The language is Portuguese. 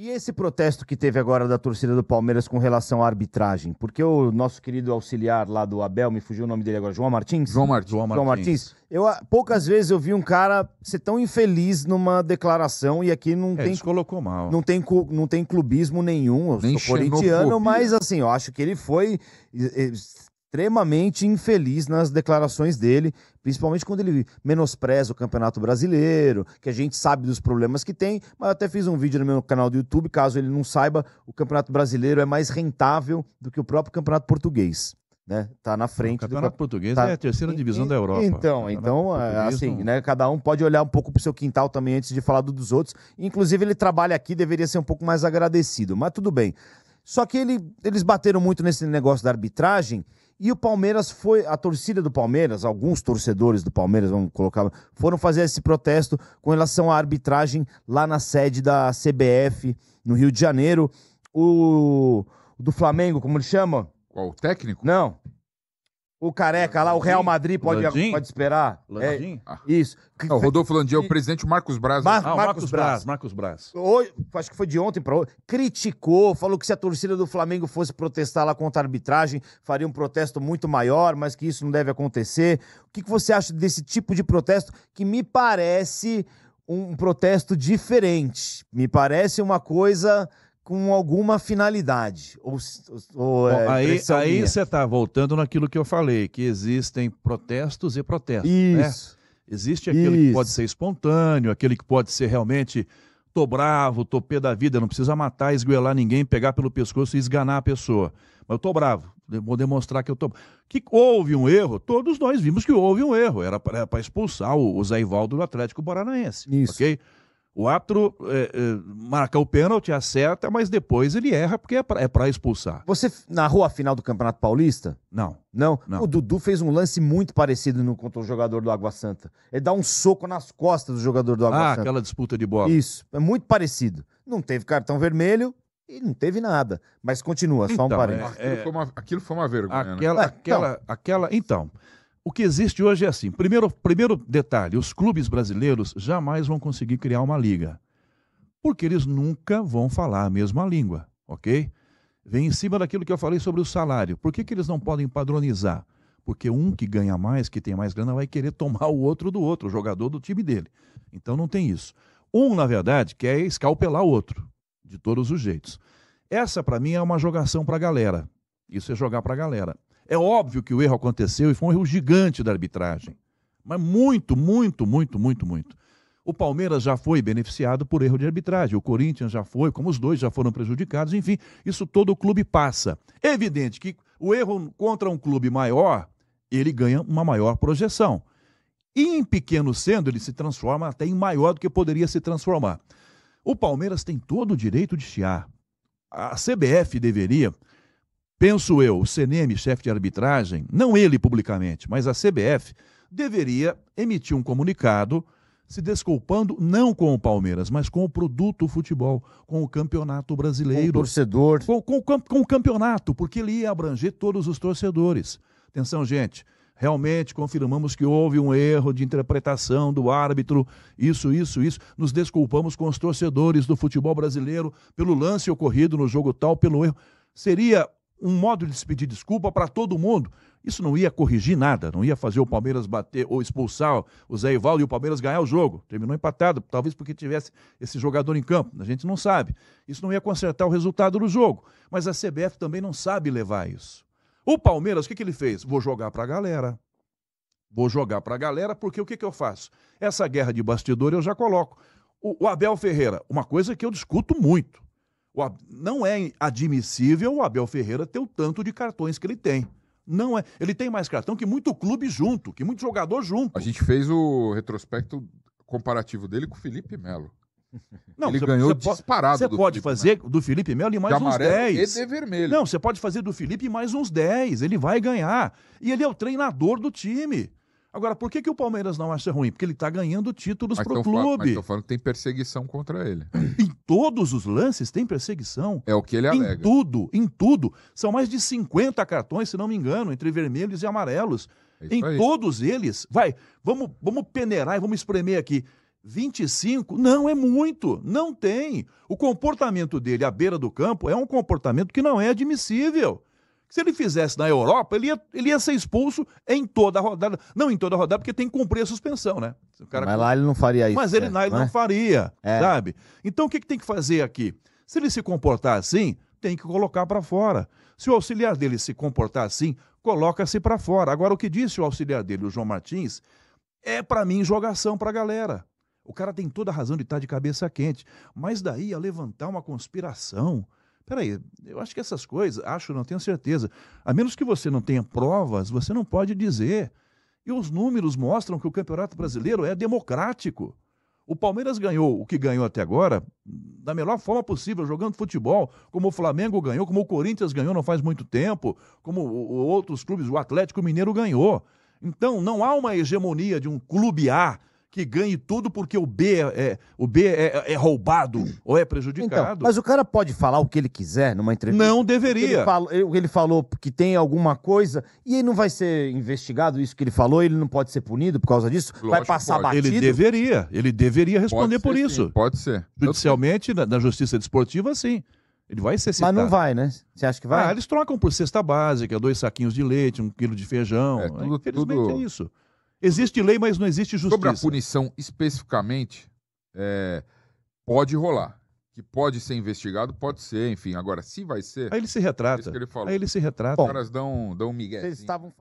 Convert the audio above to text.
E esse protesto que teve agora da torcida do Palmeiras com relação à arbitragem? Porque o nosso querido auxiliar lá do Abel, me fugiu o nome dele agora, João Martins? João Martins. João Martins. João Martins. Eu, ah, poucas vezes eu vi um cara ser tão infeliz numa declaração e aqui não é, tem. colocou mal. Não tem, não tem clubismo nenhum. Eu Nem sou corintiano, mas assim, eu acho que ele foi extremamente infeliz nas declarações dele, principalmente quando ele menospreza o Campeonato Brasileiro, que a gente sabe dos problemas que tem, mas eu até fiz um vídeo no meu canal do YouTube, caso ele não saiba, o Campeonato Brasileiro é mais rentável do que o próprio Campeonato Português. Né? Tá na frente o campeonato do... português tá... é a terceira divisão e, da Europa. Então, então é, assim, não... né, cada um pode olhar um pouco pro seu quintal também antes de falar do dos outros. Inclusive ele trabalha aqui, deveria ser um pouco mais agradecido, mas tudo bem. Só que ele, eles bateram muito nesse negócio da arbitragem e o Palmeiras foi, a torcida do Palmeiras, alguns torcedores do Palmeiras, vamos colocar, foram fazer esse protesto com relação à arbitragem lá na sede da CBF, no Rio de Janeiro. O do Flamengo, como ele chama? Qual? O técnico? Não. O careca lá, o Real Madrid pode, pode esperar. Landim? É, ah. isso. Ah, o Rodolfo Landim é o presidente Marcos Braz. Né? Mar ah, Marcos, Marcos Braz. Braz. Marcos Braz. Hoje, acho que foi de ontem para hoje. Criticou, falou que se a torcida do Flamengo fosse protestar lá contra a arbitragem, faria um protesto muito maior, mas que isso não deve acontecer. O que, que você acha desse tipo de protesto que me parece um protesto diferente? Me parece uma coisa com alguma finalidade. Ou, ou é, Bom, aí aí você está voltando naquilo que eu falei, que existem protestos e protestos. Né? Isso. Né? Existe aquele Isso. que pode ser espontâneo, aquele que pode ser realmente tô bravo, tô pé da vida, não precisa matar, esguelar ninguém, pegar pelo pescoço e esganar a pessoa. Mas eu tô bravo, vou demonstrar que eu tô. Que houve um erro, todos nós vimos que houve um erro. Era para expulsar o, o Zé Ivaldo do Atlético Paranaense. Isso. Ok? O árbitro é, é, marca o pênalti, acerta, mas depois ele erra porque é para é expulsar. Você narrou a final do Campeonato Paulista? Não. Não? Não. O Dudu fez um lance muito parecido no, contra o jogador do Água Santa. Ele dá um soco nas costas do jogador do Água ah, Santa. Ah, aquela disputa de bola. Isso. É muito parecido. Não teve cartão vermelho, e não teve nada. Mas continua, só então, um parênteses. É, é, aquilo, foi uma, aquilo foi uma vergonha. Aquela, né? aquela, ah, aquela, então o que existe hoje é assim: primeiro, primeiro detalhe, os clubes brasileiros jamais vão conseguir criar uma liga, porque eles nunca vão falar a mesma língua, ok? Vem em cima daquilo que eu falei sobre o salário. Por que, que eles não podem padronizar? Porque um que ganha mais, que tem mais grana, vai querer tomar o outro do outro, o jogador do time dele. Então não tem isso. Um, na verdade, quer escalpelar o outro, de todos os jeitos. Essa, para mim, é uma jogação para a galera. Isso é jogar para a galera. É óbvio que o erro aconteceu e foi um erro gigante da arbitragem. Mas muito, muito, muito, muito, muito. O Palmeiras já foi beneficiado por erro de arbitragem, o Corinthians já foi, como os dois já foram prejudicados, enfim, isso todo o clube passa. É evidente que o erro contra um clube maior, ele ganha uma maior projeção. E em pequeno sendo, ele se transforma até em maior do que poderia se transformar. O Palmeiras tem todo o direito de chiar. A CBF deveria penso eu, o CNM, chefe de arbitragem, não ele publicamente, mas a CBF, deveria emitir um comunicado se desculpando não com o Palmeiras, mas com o produto futebol, com o campeonato brasileiro. Com o torcedor. Com, com, com o campeonato, porque ele ia abranger todos os torcedores. Atenção, gente. Realmente confirmamos que houve um erro de interpretação do árbitro, isso, isso, isso. Nos desculpamos com os torcedores do futebol brasileiro pelo lance ocorrido no jogo tal, pelo erro. Seria um modo de se pedir desculpa para todo mundo. Isso não ia corrigir nada, não ia fazer o Palmeiras bater ou expulsar o Zé Ivaldo e o Palmeiras ganhar o jogo. Terminou empatado, talvez porque tivesse esse jogador em campo, a gente não sabe. Isso não ia consertar o resultado do jogo. Mas a CBF também não sabe levar isso. O Palmeiras, o que, que ele fez? Vou jogar para a galera. Vou jogar para a galera, porque o que, que eu faço? Essa guerra de bastidor eu já coloco. O, o Abel Ferreira, uma coisa que eu discuto muito não é admissível o Abel Ferreira ter o tanto de cartões que ele tem. Não é. Ele tem mais cartão que muito clube junto, que muito jogador junto. A gente fez o retrospecto comparativo dele com o Felipe Melo. Não, ele cê, ganhou cê disparado. Você pode Felipe fazer Melo. do Felipe Melo e mais de uns 10. E de vermelho. Não, você pode fazer do Felipe mais uns 10. Ele vai ganhar. E ele é o treinador do time. Agora, por que, que o Palmeiras não acha ruim? Porque ele está ganhando títulos para o clube. Mas estou falando que tem perseguição contra ele. Em todos os lances tem perseguição. É o que ele alega. Em tudo, em tudo. São mais de 50 cartões, se não me engano, entre vermelhos e amarelos. É em aí. todos eles. Vai, vamos, vamos peneirar e vamos espremer aqui. 25 não é muito, não tem. O comportamento dele à beira do campo é um comportamento que não é admissível se ele fizesse na Europa, ele ia, ele ia ser expulso em toda a rodada. Não em toda a rodada, porque tem que cumprir a suspensão, né? Cara... Mas lá ele não faria isso. Mas ele, é, lá ele não é? faria, é. sabe? Então o que, que tem que fazer aqui? Se ele se comportar assim, tem que colocar para fora. Se o auxiliar dele se comportar assim, coloca-se para fora. Agora, o que disse o auxiliar dele, o João Martins, é para mim jogação para a galera. O cara tem toda a razão de estar tá de cabeça quente. Mas daí a levantar uma conspiração Peraí, eu acho que essas coisas, acho, não tenho certeza. A menos que você não tenha provas, você não pode dizer. E os números mostram que o Campeonato Brasileiro é democrático. O Palmeiras ganhou o que ganhou até agora da melhor forma possível, jogando futebol, como o Flamengo ganhou, como o Corinthians ganhou não faz muito tempo, como outros clubes, o Atlético Mineiro ganhou. Então, não há uma hegemonia de um clube A que ganhe tudo porque o B é, é, o B é, é roubado ou é prejudicado. Então, mas o cara pode falar o que ele quiser numa entrevista. Não deveria. Ele falou, ele falou que tem alguma coisa e ele não vai ser investigado isso que ele falou, ele não pode ser punido por causa disso, Lógico, vai passar pode. batido. Ele deveria, ele deveria responder por ser, isso. Sim, pode ser. Judicialmente, na, na justiça desportiva, sim. Ele vai ser citado. Mas não vai, né? Você acha que vai? Ah, eles trocam por cesta básica, dois saquinhos de leite, um quilo de feijão. É, tudo, Infelizmente tudo... é isso. Existe lei, mas não existe justiça. Sobre a punição especificamente, é, pode rolar. Que pode ser investigado, pode ser, enfim. Agora, se vai ser. Aí ele se retrata. É isso que ele falou. Aí ele se retrata. Os caras dão, dão um migué. Vocês estavam